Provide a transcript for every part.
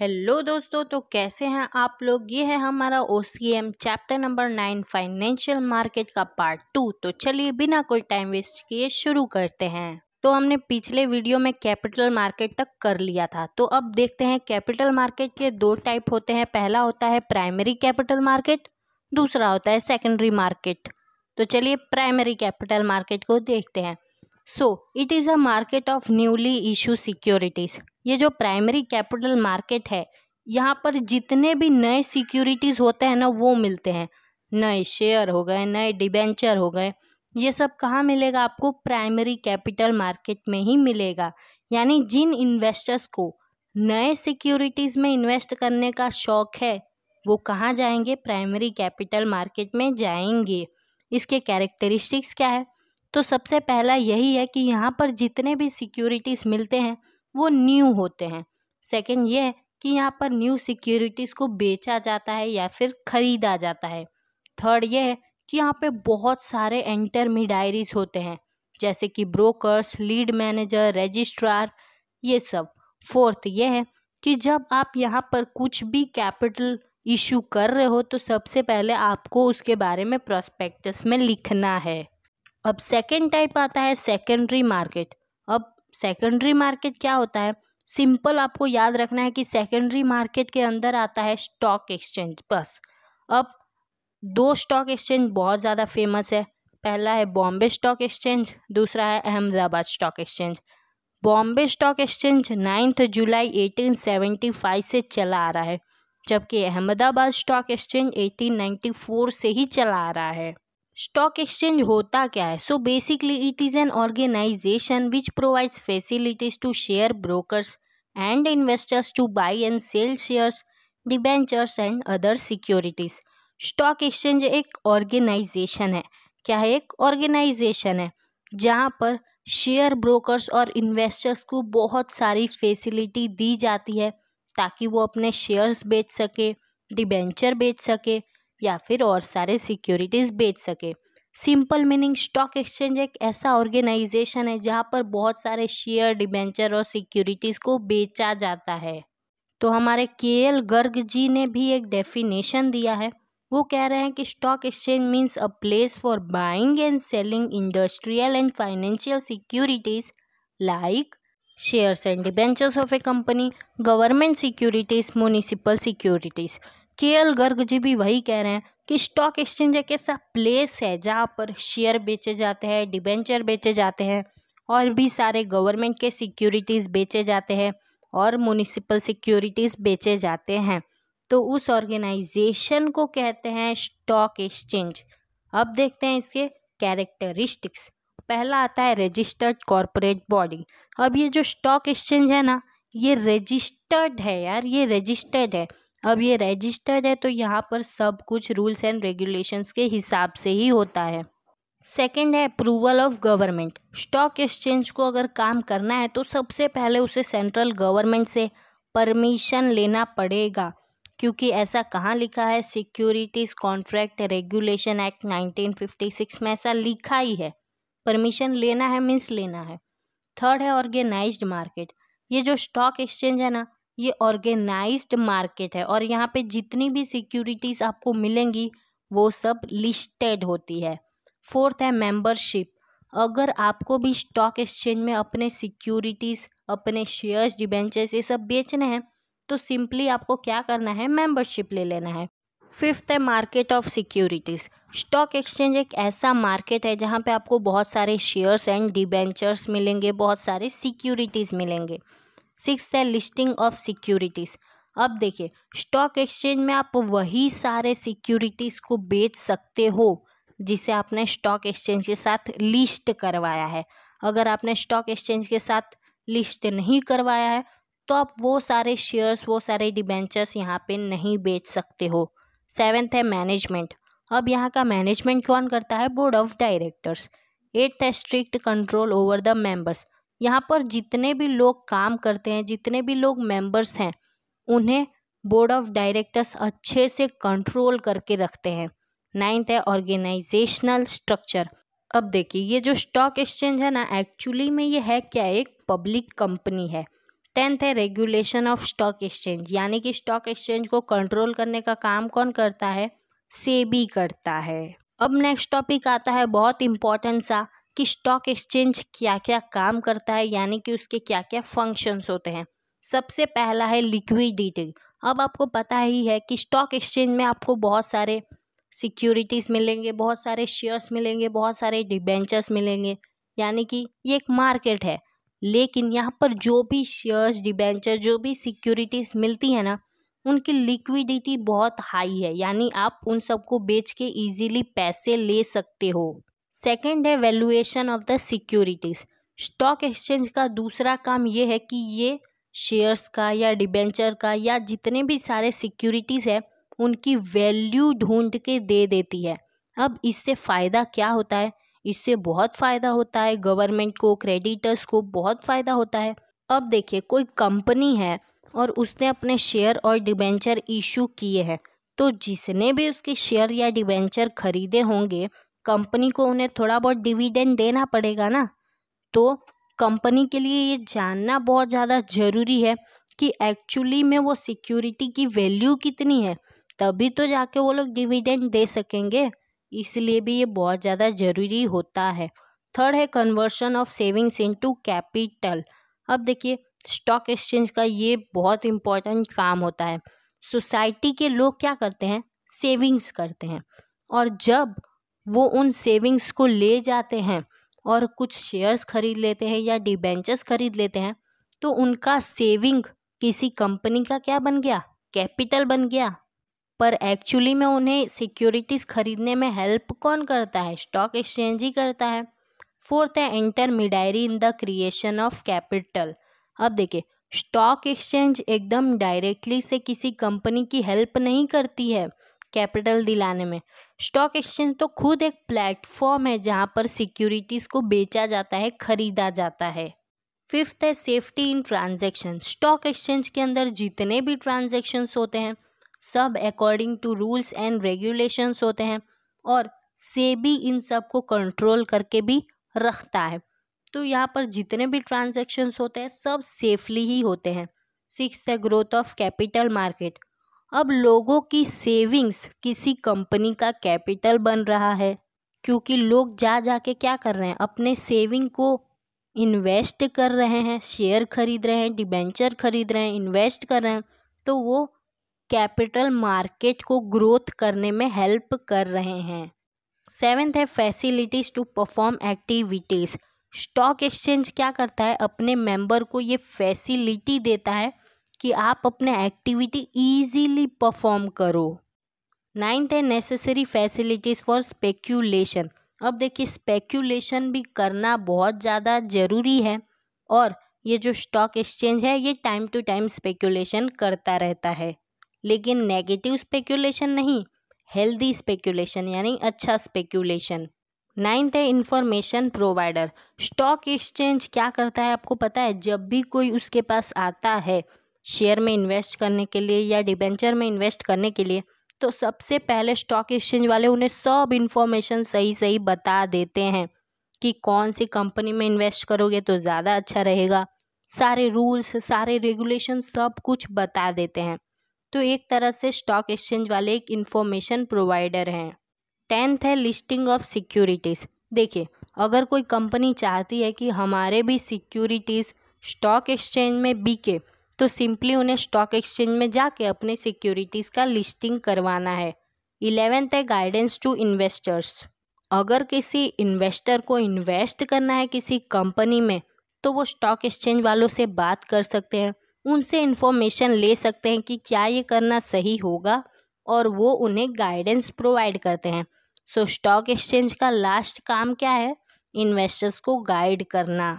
hello दोस्तों तो कैसे हैं आप लोग ये है हमारा ओ chapter number nine financial market का पार्ट टू तो चलिए बिना कोई टाइम वेस्ट किए शुरू करते हैं तो हमने पिछले वीडियो में कैपिटल मार्केट तक कर लिया था तो अब देखते हैं कैपिटल मार्केट के दो टाइप होते हैं पहला होता है प्राइमरी कैपिटल मार्केट दूसरा होता है सेकेंडरी मार्केट तो चलिए प्राइमरी कैपिटल मार्केट को देखते हैं so it is a market of newly issue securities ये जो प्राइमरी कैपिटल मार्केट है यहाँ पर जितने भी नए सिक्योरिटीज़ होते हैं ना वो मिलते हैं नए शेयर हो गए नए डिबेंचर हो गए ये सब कहाँ मिलेगा आपको प्राइमरी कैपिटल मार्केट में ही मिलेगा यानी जिन इन्वेस्टर्स को नए सिक्योरिटीज़ में इन्वेस्ट करने का शौक़ है वो कहाँ जाएंगे प्राइमरी कैपिटल मार्केट में जाएंगे इसके कैरेक्टरिस्टिक्स क्या है तो सबसे पहला यही है कि यहाँ पर जितने भी सिक्योरिटीज़ मिलते हैं वो न्यू होते हैं सेकंड ये कि यहाँ पर न्यू सिक्योरिटीज़ को बेचा जाता है या फिर ख़रीदा जाता है थर्ड ये है कि यहाँ पे बहुत सारे इंटरमीडायरीज होते हैं जैसे कि ब्रोकर्स लीड मैनेजर रजिस्ट्रार ये सब फोर्थ ये है कि जब आप यहाँ पर कुछ भी कैपिटल इशू कर रहे हो तो सबसे पहले आपको उसके बारे में प्रोस्पेक्टस में लिखना है अब सेकेंड टाइप आता है सेकेंडरी मार्केट अब सेकेंडरी मार्केट क्या होता है सिंपल आपको याद रखना है कि सेकेंडरी मार्केट के अंदर आता है स्टॉक एक्सचेंज बस अब दो स्टॉक एक्सचेंज बहुत ज़्यादा फेमस है पहला है बॉम्बे स्टॉक एक्सचेंज दूसरा है Ahmedabad stock exchange Bombay stock exchange ninth July 1875 से चला आ रहा है जबकि अहमदाबाद स्टॉक एक्सचेंज 1894 से ही चला आ रहा है स्टॉक एक्सचेंज होता क्या है so basically it is an organisation which provides facilities to share brokers and investors to buy and sell shares debentures and other securities stock exchange एक ऑर्गेनाइजेशन है क्या है एक ऑर्गेनाइजेशन है जहाँ पर शेयर ब्रोकरस और इन्वेस्टर्स को बहुत सारी फैसिलिटी दी जाती है ताकि वो अपने शेयर्स बेच सके डिबेंचर बेच सके या फिर और सारे सिक्योरिटीज़ बेच सके सिंपल मीनिंग स्टॉक एक्सचेंज एक ऐसा ऑर्गेनाइजेशन है जहाँ पर बहुत सारे शेयर डिबेंचर और सिक्योरिटीज़ को बेचा जाता है तो हमारे के एल गर्ग जी ने भी एक डेफिनेशन दिया है वो कह रहे हैं कि stock exchange means a place for buying and selling industrial and financial securities like shares and debentures of a company government securities municipal securities K L Garg ji भी वही कह रहे हैं कि स्टॉक एक्सचेंज एक ऐसा प्लेस है जहाँ पर शेयर बेचे जाते हैं डिबेंचर बेचे जाते हैं और भी सारे गवर्नमेंट के सिक्योरिटीज़ बेचे जाते हैं और म्यूनिसिपल सिक्योरिटीज़ बेचे जाते हैं तो उस ऑर्गेनाइजेशन को कहते हैं स्टॉक एक्सचेंज अब देखते हैं इसके कैरेक्टरिस्टिक्स पहला आता है रजिस्टर्ड कॉरपोरेट बॉडी अब ये जो स्टॉक एक्सचेंज है ना ये रजिस्टर्ड है यार ये रजिस्टर्ड है अब ये रजिस्टर्ड है तो यहाँ पर सब कुछ रूल्स एंड रेगुलेशंस के हिसाब से ही होता है सेकेंड है approval of government stock exchange को अगर काम करना है तो सबसे पहले उसे सेंट्रल गवर्नमेंट से परमिशन लेना पड़ेगा क्योंकि ऐसा कहाँ लिखा है सिक्योरिटीज़ कॉन्ट्रैक्ट रेगुलेशन एक्ट 1956 में ऐसा लिखा ही है परमिशन लेना है मीन्स लेना है थर्ड है ऑर्गेनाइज्ड मार्केट ये जो स्टॉक एक्सचेंज है ना ये ऑर्गेनाइज्ड मार्केट है और यहाँ पे जितनी भी सिक्योरिटीज़ आपको मिलेंगी वो सब लिस्टेड होती है फोर्थ है मेंबरशिप अगर आपको भी स्टॉक एक्सचेंज में अपने सिक्योरिटीज़ अपने शेयर्स डिबेंचर्स ये सब बेचने हैं तो सिंपली आपको क्या करना है मेंबरशिप ले लेना है फिफ्थ है market of securities stock exchange एक ऐसा मार्केट है जहाँ पे आपको बहुत सारे शेयर्स एंड डिबेंचर्स मिलेंगे बहुत सारे सिक्योरिटीज़ मिलेंगे सिक्स है लिस्टिंग ऑफ सिक्योरिटीज़ अब देखिए स्टॉक एक्सचेंज में आप वही सारे सिक्योरिटीज़ को बेच सकते हो जिसे आपने स्टॉक एक्सचेंज के साथ लिस्ट करवाया है अगर आपने स्टॉक एक्सचेंज के साथ लिस्ट नहीं करवाया है तो आप वो सारे शेयर्स वो सारे डिबेंचर्स यहाँ पे नहीं बेच सकते हो सेवेंथ है मैनेजमेंट अब यहाँ का मैनेजमेंट कौन करता है बोर्ड ऑफ डायरेक्टर्स एट्थ है strict control over the members यहाँ पर जितने भी लोग काम करते हैं जितने भी लोग मेंबर्स हैं उन्हें बोर्ड ऑफ डायरेक्टर्स अच्छे से कंट्रोल करके रखते हैं नाइन्थ है ऑर्गेनाइजेशनल स्ट्रक्चर अब देखिए ये जो स्टॉक एक्सचेंज है ना एक्चुअली में ये है क्या एक पब्लिक कंपनी है टेंथ है रेगुलेशन ऑफ स्टॉक एक्सचेंज यानी कि स्टॉक एक्सचेंज को कंट्रोल करने का काम कौन करता है सेबी करता है अब नेक्स्ट टॉपिक आता है बहुत इंपॉर्टेंट सा कि स्टॉक एक्सचेंज क्या क्या काम करता है यानी कि उसके क्या क्या फंक्शंस होते हैं सबसे पहला है लिक्विडिटी अब आपको पता ही है कि स्टॉक एक्सचेंज में आपको बहुत सारे सिक्योरिटीज़ मिलेंगे बहुत सारे शेयर्स मिलेंगे बहुत सारे डिबेंचर्स मिलेंगे यानी कि ये एक मार्केट है लेकिन यहाँ पर जो भी शेयर्स डिबेंचर जो भी सिक्योरिटीज़ मिलती है ना उनकी लिक्विडिटी बहुत हाई है यानी आप उन सबको बेच के इजीली पैसे ले सकते हो सेकंड है valuation of the securities stock exchange का दूसरा काम ये है कि ये शेयर्स का या डिबेंचर का या जितने भी सारे सिक्योरिटीज़ हैं उनकी वैल्यू ढूंढ के दे देती है अब इससे फ़ायदा क्या होता है इससे बहुत फ़ायदा होता है गवर्नमेंट को क्रेडिटर्स को बहुत फ़ायदा होता है अब देखिए कोई कंपनी है और उसने अपने शेयर और डिबेंचर इशू किए हैं तो जिसने भी उसके शेयर या डिबेंचर खरीदे होंगे कंपनी को उन्हें थोड़ा बहुत डिविडेंड देना पड़ेगा ना तो कंपनी के लिए ये जानना बहुत ज़्यादा ज़रूरी है कि एक्चुअली में वो सिक्योरिटी की वैल्यू कितनी है तभी तो जाके वो लोग डिविडेंड दे सकेंगे इसलिए भी ये बहुत ज़्यादा ज़रूरी होता है थर्ड है conversion of savings into capital अब देखिए स्टॉक एक्सचेंज का ये बहुत इम्पॉर्टेंट काम होता है सोसाइटी के लोग क्या करते हैं सेविंग्स करते हैं और जब वो उन सेविंग्स को ले जाते हैं और कुछ शेयर्स खरीद लेते हैं या डिबेंचर्स खरीद लेते हैं तो उनका सेविंग किसी कंपनी का क्या बन गया कैपिटल बन गया पर एक्चुअली में उन्हें सिक्योरिटीज़ खरीदने में हेल्प कौन करता है स्टॉक एक्सचेंज ही करता है फोर्थ है intermediary in the creation of capital अब देखिए स्टॉक एक्सचेंज एकदम डायरेक्टली से किसी कंपनी की हेल्प नहीं करती है कैपिटल दिलाने में स्टॉक एक्सचेंज तो खुद एक प्लेटफॉर्म है जहां पर सिक्योरिटीज़ को बेचा जाता है खरीदा जाता है फिफ्थ है safety in transaction stock exchange के अंदर जितने भी ट्रांजेक्शन्स होते हैं सब according to rules and regulations होते हैं और सेबी इन सब को कंट्रोल करके भी रखता है तो यहाँ पर जितने भी ट्रांजेक्शन्स होते हैं सब सेफली ही होते हैं सिक्स है ग्रोथ ऑफ कैपिटल मार्केट अब लोगों की सेविंग्स किसी कंपनी का कैपिटल बन रहा है क्योंकि लोग जा जा के क्या कर रहे हैं अपने सेविंग को इन्वेस्ट कर रहे हैं शेयर खरीद रहे हैं डिबेंचर खरीद रहे हैं इन्वेस्ट कर रहे हैं तो वो कैपिटल मार्केट को ग्रोथ करने में हेल्प कर रहे हैं सेवेंथ है facilities to perform activities stock exchange क्या करता है अपने मेंबर को ये फैसिलिटी देता है कि आप अपने एक्टिविटी ईजीली परफॉर्म करो नाइन्थ है नेसेसरी फैसिलिटीज़ फॉर स्पेक्यूलेशन अब देखिए स्पेक्यूलेशन भी करना बहुत ज़्यादा ज़रूरी है और ये जो स्टॉक एक्सचेंज है ये टाइम टू टाइम स्पेक्यूलेशन करता रहता है लेकिन नेगेटिव स्पेक्यूलेशन नहीं हेल्दी स्पेक्यूलेशन यानी अच्छा स्पेक्यूलेशन नाइन्थ है इन्फॉर्मेशन प्रोवाइडर स्टॉक एक्सचेंज क्या करता है आपको पता है जब भी कोई उसके पास आता है शेयर में इन्वेस्ट करने के लिए या डिबेंचर में इन्वेस्ट करने के लिए तो सबसे पहले स्टॉक एक्सचेंज वाले उन्हें सब इन्फॉर्मेशन सही सही बता देते हैं कि कौन सी कंपनी में इन्वेस्ट करोगे तो ज़्यादा अच्छा रहेगा सारे रूल्स सारे रेगुलेशन सब कुछ बता देते हैं तो एक तरह से स्टॉक एक्सचेंज वाले एक इन्फॉर्मेशन प्रोवाइडर हैं टेंथ है लिस्टिंग ऑफ सिक्योरिटीज़ देखिए अगर कोई कंपनी चाहती है कि हमारे भी सिक्योरिटीज़ स्टॉक एक्सचेंज में बिके तो सिंपली उन्हें स्टॉक एक्सचेंज में जाके अपने सिक्योरिटीज़ का लिस्टिंग करवाना है इलेवेंथ है गाइडेंस टू इन्वेस्टर्स अगर किसी इन्वेस्टर को इन्वेस्ट करना है किसी कंपनी में तो वो स्टॉक एक्सचेंज वालों से बात कर सकते हैं उनसे इन्फॉर्मेशन ले सकते हैं कि क्या ये करना सही होगा और वो उन्हें गाइडेंस प्रोवाइड करते हैं सो स्टॉक एक्सचेंज का लास्ट काम क्या है इन्वेस्टर्स को गाइड करना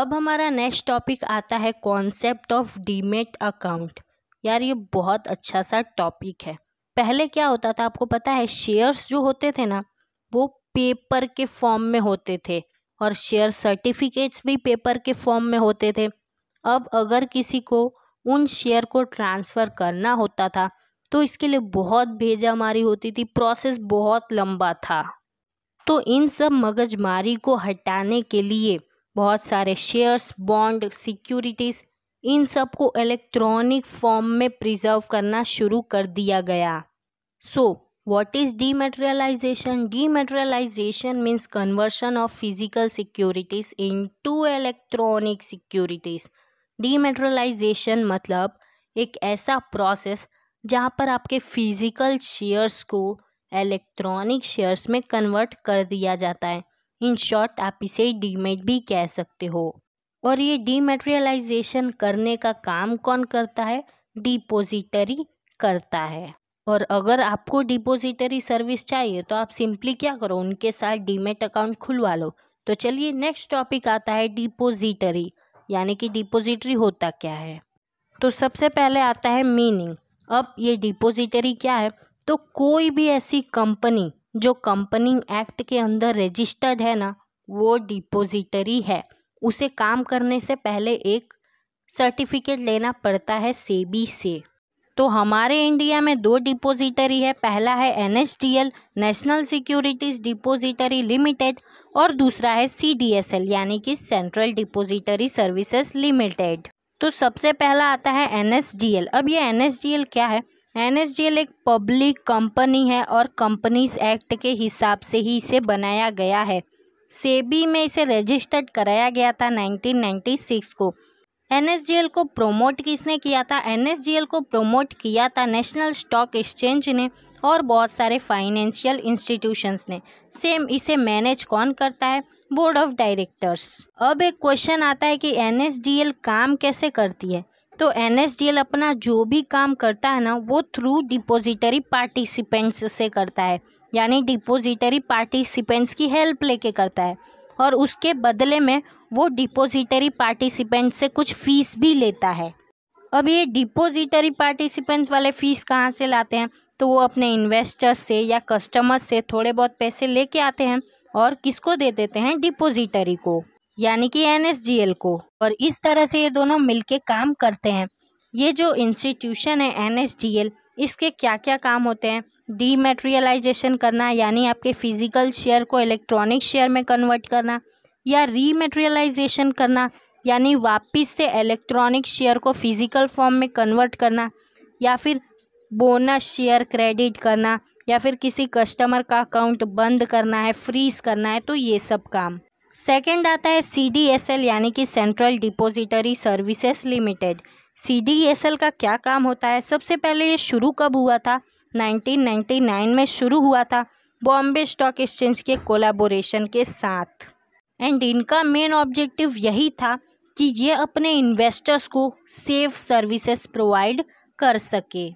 अब हमारा नेक्स्ट टॉपिक आता है कॉन्सेप्ट ऑफ डीमेट अकाउंट यार ये बहुत अच्छा सा टॉपिक है पहले क्या होता था आपको पता है शेयर्स जो होते थे ना वो पेपर के फॉर्म में होते थे और शेयर सर्टिफिकेट्स भी पेपर के फॉर्म में होते थे अब अगर किसी को उन शेयर को ट्रांसफ़र करना होता था तो इसके लिए बहुत भेजा मारी होती थी प्रोसेस बहुत लंबा था तो इन सब मगजमारी को हटाने के लिए बहुत सारे शेयर्स बॉन्ड सिक्योरिटीज़ इन सब को इलेक्ट्रॉनिक फॉर्म में प्रिजर्व करना शुरू कर दिया गया so what is dematerialisation dematerialisation means conversion of physical securities into electronic securities dematerialisation मतलब एक ऐसा प्रोसेस जहाँ पर आपके फिजिकल शेयर्स को इलेक्ट्रॉनिक शेयर्स में कन्वर्ट कर दिया जाता है इन शॉर्ट आप इसे डीमेट भी कह सकते हो और ये डीमेटेरियलाइजेशन करने का काम कौन करता है डिपोजिटरी करता है और अगर आपको डिपोजिटरी सर्विस चाहिए तो आप सिंपली क्या करो उनके साथ डीमेट अकाउंट खुलवा लो तो चलिए नेक्स्ट टॉपिक आता है डिपोजिटरी यानी कि डिपोजिटरी होता क्या है तो सबसे पहले आता है मीनिंग अब ये डिपोजिटरी क्या है तो कोई भी ऐसी कंपनी जो कंपनी एक्ट के अंदर रजिस्टर्ड है ना वो डिपोजिटरी है उसे काम करने से पहले एक सर्टिफिकेट लेना पड़ता है सेबी से तो हमारे इंडिया में दो डिपोजिटरी है पहला है N National Securities Depository Limited और दूसरा है सी यानी कि सेंट्रल डिपोजिटरी सर्विसेज लिमिटेड तो सबसे पहला आता है एन अब ये एन क्या है एन एक पब्लिक कंपनी है और कंपनीज एक्ट के हिसाब से ही इसे बनाया गया है सेबी में इसे रजिस्टर्ड कराया गया था 1996 को एन को प्रोमोट किसने किया था एन को प्रोमोट किया था नेशनल स्टॉक एक्सचेंज ने और बहुत सारे फाइनेंशियल इंस्टीट्यूशंस ने सेम इसे मैनेज कौन करता है बोर्ड ऑफ डायरेक्टर्स अब एक क्वेश्चन आता है कि एन काम कैसे करती है तो एन अपना जो भी काम करता है ना वो थ्रू डिपोजिटरी पार्टिसिपेंट्स से करता है यानी डिपोजिटरी पार्टिसिपेंट्स की हेल्प लेके करता है और उसके बदले में वो डिपोजिटरी पार्टिसिपेंट्स से कुछ फ़ीस भी लेता है अब ये डिपोजिटरी पार्टिसिपेंट्स वाले फ़ीस कहाँ से लाते हैं तो वो अपने इन्वेस्टर्स से या कस्टमर से थोड़े बहुत पैसे लेके आते हैं और किसको दे देते हैं डिपोजिटरी को यानी कि एन को और इस तरह से ये दोनों मिलके काम करते हैं ये जो इंस्टीट्यूशन है एन इसके क्या क्या काम होते हैं डीमेटेरियलाइजेशन करना यानी आपके फिजिकल शेयर को इलेक्ट्रॉनिक शेयर में कन्वर्ट करना या रीमेटेरियलाइजेशन करना यानी वापस से इलेक्ट्रॉनिक शेयर को फिजिकल फॉर्म में कन्वर्ट करना या फिर बोनस शेयर क्रेडिट करना या फिर किसी कस्टमर का अकाउंट बंद करना है फ्रीज करना है तो ये सब काम सेकेंड आता है सी डी एस एल यानी कि Central Depository Services Limited C D S L का क्या काम होता है सबसे पहले ये शुरू कब हुआ था 1999 में शुरू हुआ था बॉम्बे स्टॉक एक्सचेंज के कोलाबोरेशन के साथ एंड इनका मेन ऑब्जेक्टिव यही था कि ये अपने इन्वेस्टर्स को सेफ सर्विसेज प्रोवाइड कर सके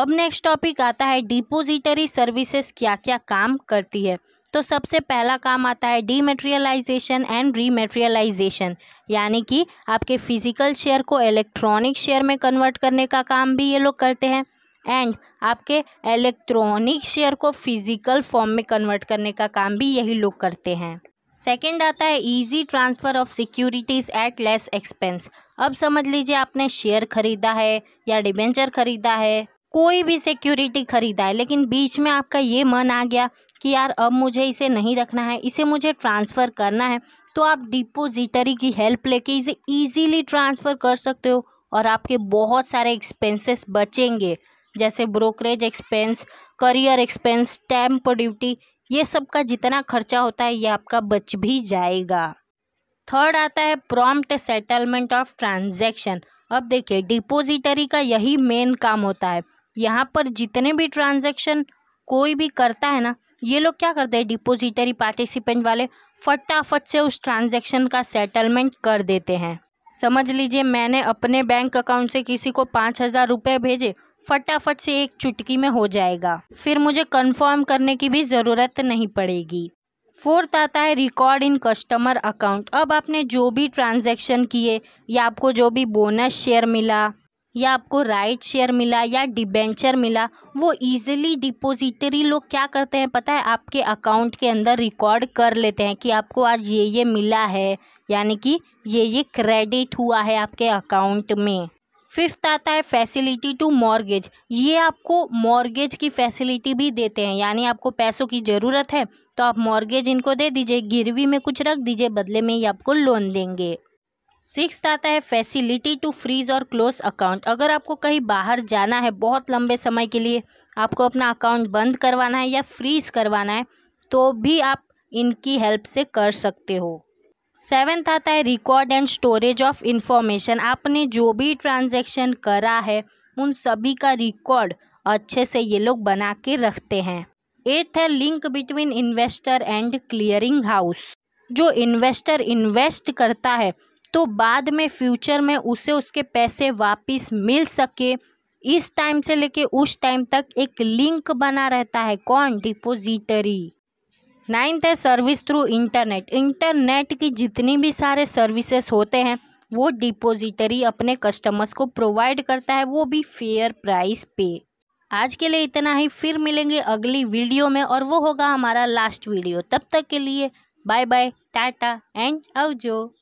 अब नेक्स्ट टॉपिक आता है डिपोजिटरी सर्विसेज क्या क्या काम करती है तो सबसे पहला काम आता है डीमेटेरियलाइजेशन एंड रीमेटेरियलाइजेशन यानी कि आपके फिजिकल शेयर को इलेक्ट्रॉनिक शेयर में कन्वर्ट करने का काम भी ये लोग करते हैं एंड आपके इलेक्ट्रॉनिक शेयर को फिजिकल फॉर्म में कन्वर्ट करने का काम भी यही लोग करते हैं सेकेंड आता है easy transfer of securities at less expense अब समझ लीजिए आपने शेयर खरीदा है या डिबेंचर खरीदा है कोई भी सिक्योरिटी खरीदा है लेकिन बीच में आपका ये मन आ गया कि यार अब मुझे इसे नहीं रखना है इसे मुझे ट्रांसफ़र करना है तो आप डिपोजिटरी की हेल्प लेके इसे ईजीली ट्रांसफ़र कर सकते हो और आपके बहुत सारे एक्सपेंसेस बचेंगे जैसे brokerage expense carrier expense stamp duty ये सब का जितना खर्चा होता है ये आपका बच भी जाएगा थर्ड आता है प्रॉम्प्ट सेटलमेंट ऑफ ट्रांजैक्शन अब देखिए डिपोजिटरी का यही मेन काम होता है यहाँ पर जितने भी ट्रांजैक्शन कोई भी करता है ना ये लोग क्या करते हैं डिपोजिटरी पार्टिसिपेंट वाले फटाफट से उस ट्रांजैक्शन का सेटलमेंट कर देते हैं समझ लीजिए मैंने अपने बैंक अकाउंट से किसी को पाँच हज़ार रुपये भेजे फटाफट से एक चुटकी में हो जाएगा फिर मुझे कंफर्म करने की भी ज़रूरत नहीं पड़ेगी फोर्थ आता है रिकॉर्ड इन कस्टमर अकाउंट अब आपने जो भी ट्रांजैक्शन किए या आपको जो भी बोनस शेयर मिला या आपको राइट शेयर मिला या डिबेंचर मिला वो ईजिली डिपोजिटरी लोग क्या करते हैं पता है आपके अकाउंट के अंदर रिकॉर्ड कर लेते हैं कि आपको आज ये ये मिला है यानी कि ये ये क्रेडिट हुआ है आपके अकाउंट में फिफ्थ आता है फैसिलिटी टू मॉर्गेज ये आपको मॉर्गेज की फैसिलिटी भी देते हैं यानी आपको पैसों की ज़रूरत है तो आप मॉर्गेज इनको दे दीजिए गिरवी में कुछ रख दीजिए बदले में ये आपको लोन देंगे सिक्स आता है फैसिलिटी टू फ्रीज और क्लोज अकाउंट अगर आपको कहीं बाहर जाना है बहुत लंबे समय के लिए आपको अपना अकाउंट बंद करवाना है या फ्रीज करवाना है तो भी आप इनकी हेल्प से कर सकते हो सेवन्थ आता है record and storage of information आपने जो भी ट्रांजेक्शन करा है उन सभी का रिकॉर्ड अच्छे से ये लोग बना के रखते हैं एट्थ है link between investor and clearing house जो इन्वेस्टर इन्वेस्ट करता है तो बाद में फ्यूचर में उसे उसके पैसे वापस मिल सके इस टाइम से लेके उस टाइम तक एक लिंक बना रहता है कौन डिपोजिटरी नाइन्थ है सर्विस थ्रू इंटरनेट इंटरनेट की जितनी भी सारे सर्विसेस होते हैं वो डिपोजिटरी अपने कस्टमर्स को प्रोवाइड करता है वो भी फेयर प्राइस पे आज के लिए इतना ही फिर मिलेंगे अगली वीडियो में और वो होगा हमारा लास्ट वीडियो तब तक के लिए बाय बाय टाटा एंड अवजो